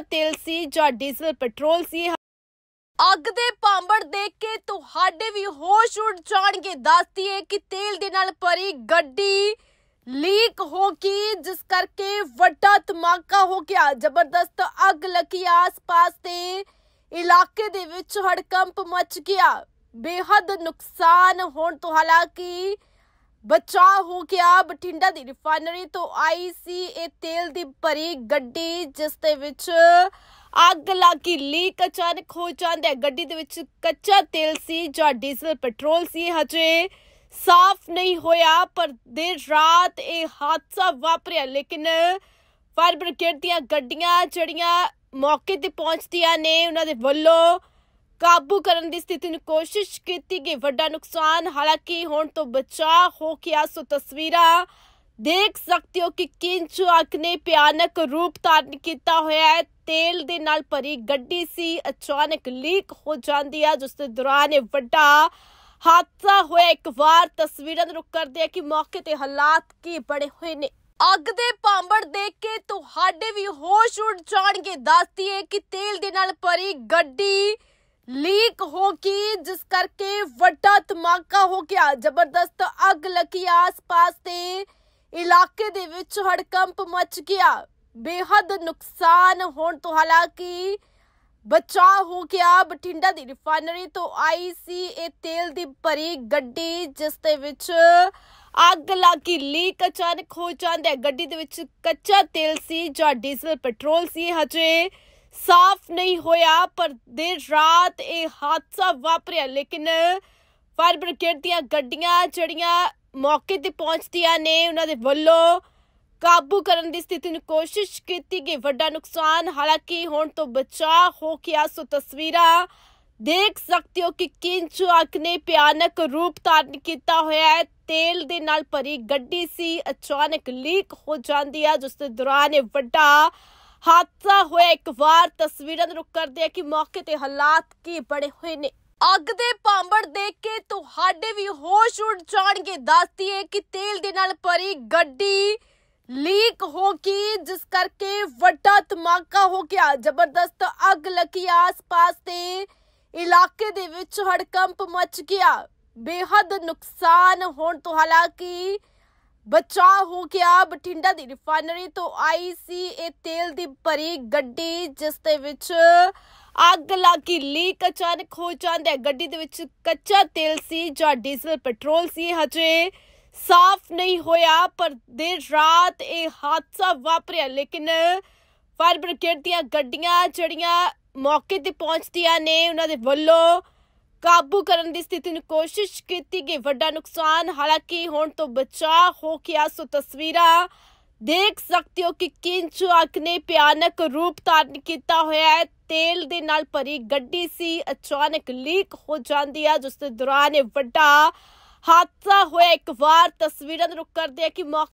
ਦਾ ਤੇਲ ਸੀ ਜਾਂ diesel petrol ਸੀ ਅੱਗ ਦੇ ਪਾਂਬੜ ਦੇਖ ਕੇ ਤੁਹਾਡੇ ਵੀ ਹੋਸ਼ ਉੱਡ ਜਾਣਗੇ ਦੱਸਦੀ ਹੈ ਕਿ ਤੇਲ ਦੇ ਨਾਲ ਭਰੀ ਗੱਡੀ ਲੀਕ ਹੋ ਗਈ ਜਿਸ ਕਰਕੇ ਵੱਡਾ ਧਮਾਕਾ ਹੋ ਗਿਆ ਜ਼ਬਰਦਸਤ ਅੱਗ ਲੱਗੀ ਆਸ-ਪਾਸ ਤੇ ਇਲਾਕੇ ਦੇ ਵਿੱਚ ਹੜਕੰਪ ਮਚ ਗਿਆ ਬੇहद ਨੁਕਸਾਨ ਹੋਣ ਤੋਂ ਹਾਲਾਂਕਿ ਬਚਾ ਹੋ ਗਿਆ ਬਠਿੰਡਾ ਦੀ ਰਿਫਾਈਨਰੀ ਤੋਂ ਆਈ ਸੀ ਇਹ ਤੇਲ ਦੀ ਭਰੀ ਗੱਡੀ ਜਿਸ ਦੇ ਵਿੱਚ ਅੱਗ ਲੱਗੀ ਲੀਕ ਅਚਾਨਕ ਹੋ ਜਾਂਦਾ ਗੱਡੀ ਦੇ ਵਿੱਚ ਕੱਚਾ ਤੇਲ ਸੀ ਜਾਂ ਡੀਜ਼ਲ ਪੈਟਰੋਲ ਸੀ ਹਜੇ ਸਾਫ਼ ਨਹੀਂ ਹੋਇਆ ਪਰ ਦੇਰ ਰਾਤ ਇਹ ਹਾਦਸਾ ਵਾਪਰਿਆ ਲੇਕਿਨ ਫਾਇਰ ਬ੍ਰਿਗੇਡ ਦੀਆਂ ਗੱਡੀਆਂ ਜਿਹੜੀਆਂ ਮੌਕੇ ਤੇ ਪਹੁੰਚਦੀਆਂ ਨੇ ਉਹਨਾਂ ਦੇ ਵੱਲੋਂ ਕਾਬੂ ਕਰਨ ਦੀ ਸਥਿਤੀ ਨੂੰ ਕੋਸ਼ਿਸ਼ ਕੀਤੀ ਕਿ ਵੱਡਾ ਨੁਕਸਾਨ ਹਾਲਾਂਕਿ ਹੋਣ ਤੋਂ ਬਚਾ ਹੋ ਗਿਆ ਸੋ ਤਸਵੀਰਾਂ ਦੇਖ ਸਕਦੇ ਹੋ ਕਿ ਕਿੰਚੂ ਆਕਨੇ ਪਿਆਨਕ ਭਿਆਨਕ ਰੂਪ ਧਾਰਨ ਕੀਤਾ ਹੋਇਆ ਹੈ ਤੇਲ ਦੇ ਨਾਲ ਭਰੀ ਗੱਡੀ ਸੀ ਅਚਾਨਕ ਲੀਕ ਹੋ ਜਾਂਦੀ ਆ ਜਿਸ ਦੇ ਦੌਰਾਨ ਇਹ ਵੱਡਾ ਹਾਦਸਾ ਹੋਇਆ ਇੱਕ ਵਾਰ ਤਸਵੀਰਾਂ ਨੂੰ ਰੁਕ ਕਰਦੇ ਆ ਕਿ ਮੌਕੇ ਤੇ ਹਾਲਾਤ ਕੀ ਬੜੇ ਹੋਏ ਨੇ ਅੱਗ ਦੇ ਪਾਂਬੜ ਦੇਖ ਕੇ ਤੁਹਾਡੇ ਵੀ ਹੋਸ਼ ਉੱਡ ਜਾਣਗੇ ਦੱਸਦੀ ਏ ਕਿ ਤੇਲ ਦੇ ਨਾਲ ਭਰੀ ਗੱਡੀ ਲੀਕ ਹੋ ਗਈ ਜਿਸ ਕਰਕੇ ਵੱਡਾ ਧਮਾਕਾ ਹੋ ਗਿਆ ਜ਼ਬਰਦਸਤ ਅੱਗ ਲੱਗੀ ਆਸ-ਪਾਸ ਦੇ ਇਲਾਕੇ ਦੇ ਵਿੱਚ ਹੜਕੰਪ ਮਚ ਗਿਆ ਬੇਹੱਦ ਨੁਕਸਾਨ ਹੋਣ ਤੋਂ ਹਾਲਾਂਕਿ ਬਚਾ ਹੋ ਗਿਆ ਬਠਿੰਡਾ ਦੀ ਰਿਫਾਈਨਰੀ ਤੋਂ ਆਈ ਸੀ ਇਹ ਤੇਲ ਦੀ ਭਰੀ ਗੱਡੀ ਜਿਸ ਦੇ ਵਿੱਚ ਅੱਗ ਲੱਗੀ ਲੀਕ ਅਚਾਨਕ ਹੋ ਜਾਂਦਾ ਗੱਡੀ ਦੇ ਵਿੱਚ ਕੱਚਾ ਤੇਲ ਸੀ ਜਾਂ ਡੀਜ਼ਲ ਪੈਟਰੋਲ ਸੀ ਹਜੇ ਸਾਫ਼ ਨਹੀਂ ਹੋਇਆ ਪਰ ਦੇਰ ਰਾਤ ਇਹ ਹਾਦਸਾ ਵਾਪਰਿਆ ਲੇਕਿਨ ਫਾਇਰ ਬ੍ਰਿਗੇਡ ਦੀਆਂ ਗੱਡੀਆਂ ਜਿਹੜੀਆਂ ਮੌਕੇ ਤੇ ਪਹੁੰਚਦੀਆਂ ਨੇ ਉਹਨਾਂ ਦੇ ਵੱਲੋਂ ਕਾਬੂ ਕਰਨ ਦੀ ਸਥਿਤੀ ਨੂੰ ਕੋਸ਼ਿਸ਼ ਕੀਤੀ ਕਿ ਵੱਡਾ ਨੁਕਸਾਨ ਹਾਲਾਂਕਿ ਹੁਣ ਤੋਂ ਬਚਾ ਹੋ ਗਿਆ ਸੋ ਤਸਵੀਰਾਂ ਦੇਖ ਸਕਦੇ ਹੋ ਕਿ ਕਿੰਚੂ ਅੱਗ ਨੇ ਭਿਆਨਕ ਰੂਪ ਧਾਰਨ ਕੀਤਾ ਹੋਇਆ ਹੈ ਤੇਲ ਦੇ ਨਾਲ ਭਰੀ ਗੱਡੀ ਸੀ ਅਚਾਨਕ ਲੀਕ ਹੋ ਜਾਂਦੀ ਹੈ ਜਿਸ ਦੇ ਦੌਰਾਨ ਇਹ ਵੱਡਾ ਹਾਦਸਾ ਹੋਇਆ ਇੱਕ ਵਾਰ ਤਸਵੀਰਾਂ ਨੂੰ ਰੁਕ ਕਰਦੇ ਆ ਕਿ ਮੌਕੇ ਤੇ ਹਾਲਾਤ ਕੀ ਬੜੇ ਹੋਏ ਨੇ ਅੱਗ ਦੇ ਪਾਂਬੜ ਦੇਖ ਕੇ ਤੁਹਾਡੇ ਵੀ ਹੋਸ਼ ਉੱਡ ਜਾਣਗੇ ਦੱਸਦੀ ਏ ਕਿ ਤੇਲ ਦੇ ਨਾਲ ਭਰੀ ਗੱਡੀ ਲੀਕ ਹੋ ਗਈ ਜਿਸ ਕਰਕੇ ਵੱਡਾ ਧਮਾਕਾ ਹੋ ਗਿਆ ਜ਼ਬਰਦਸਤ ਅੱਗ ਲੱਗੀ ਆਸ-ਪਾਸ ਤੇ ਇਲਾਕੇ ਦੇ ਵਿੱਚ ਹੜਕੰਪ ਮਚ ਗਿਆ ਬੇਹੱਦ ਨੁਕਸਾਨ ਹੋਣ ਤੋਂ ਹਾਲਾਂਕਿ ਬਚਾਅ ਹੋ ਗਿਆ ਬਠਿੰਡਾ ਦੀ ਰਿਫਾਈਨਰੀ ਤੋਂ ਆਈ ਸੀ ਇਹ ਤੇਲ ਦੀ ਭਰੀ ਗੱਡੀ ਜਿਸ ਦੇ ਵਿੱਚ ਅੱਗ ਲੱਗੀ ਲੀਕ ਅਚਾਨਕ ਹੋ ਜਾਂਦਾ ਹੈ ਗੱਡੀ ਦੇ ਵਿੱਚ ਕੱਚਾ ਤੇਲ ਸੀ ਜਾਂ ਡੀਜ਼ਲ ਪੈਟਰੋਲ ਸੀ ਹਜੇ ਸਾਫ਼ ਨਹੀਂ ਹੋਇਆ ਪਰ ਦੇਰ ਰਾਤ ਇਹ ਹਾਦਸਾ ਵਾਪਰਿਆ ਲੇਕਿਨ ਫਾਇਰ ਬ੍ਰਿਗੇਡ ਦੀਆਂ ਗੱਡੀਆਂ ਜਿਹੜੀਆਂ ਮੌਕੇ ਤੇ ਪਹੁੰਚਦੀਆਂ ਨੇ ਉਹਨਾਂ ਦੇ ਵੱਲੋਂ ਕਾਬੂ ਕਰਨ ਦੀ ਸਥਿਤੀ ਨੂੰ ਕੋਸ਼ਿਸ਼ ਕੀਤੀ ਕਿ ਵੱਡਾ ਨੁਕਸਾਨ ਹਾਲਾਂਕਿ ਹੁਣ ਤੋਂ ਬਚਾ ਹੋ ਗਿਆ ਸੋ ਤਸਵੀਰਾਂ ਦੇਖ ਸਕਦੇ ਹੋ ਕਿ ਕਿੰਚੂ ਆਕਨੇ ਨੇ ਭਿਆਨਕ ਰੂਪ ਧਾਰਨ ਕੀਤਾ ਹੋਇਆ ਹੈ ਤੇਲ ਦੇ ਨਾਲ ਭਰੀ ਗੱਡੀ ਸੀ ਅਚਾਨਕ ਲੀਕ ਹੋ ਜਾਂਦੀ ਹੈ ਜਿਸ ਦੇ ਦੌਰਾਨ ਇਹ ਵੱਡਾ ਹਾਦਸਾ ਹੋਇਆ ਇੱਕ ਵਾਰ ਤਸਵੀਰਾਂ ਨੂੰ ਰੁਕ ਕਰਦੇ ਆ ਕਿ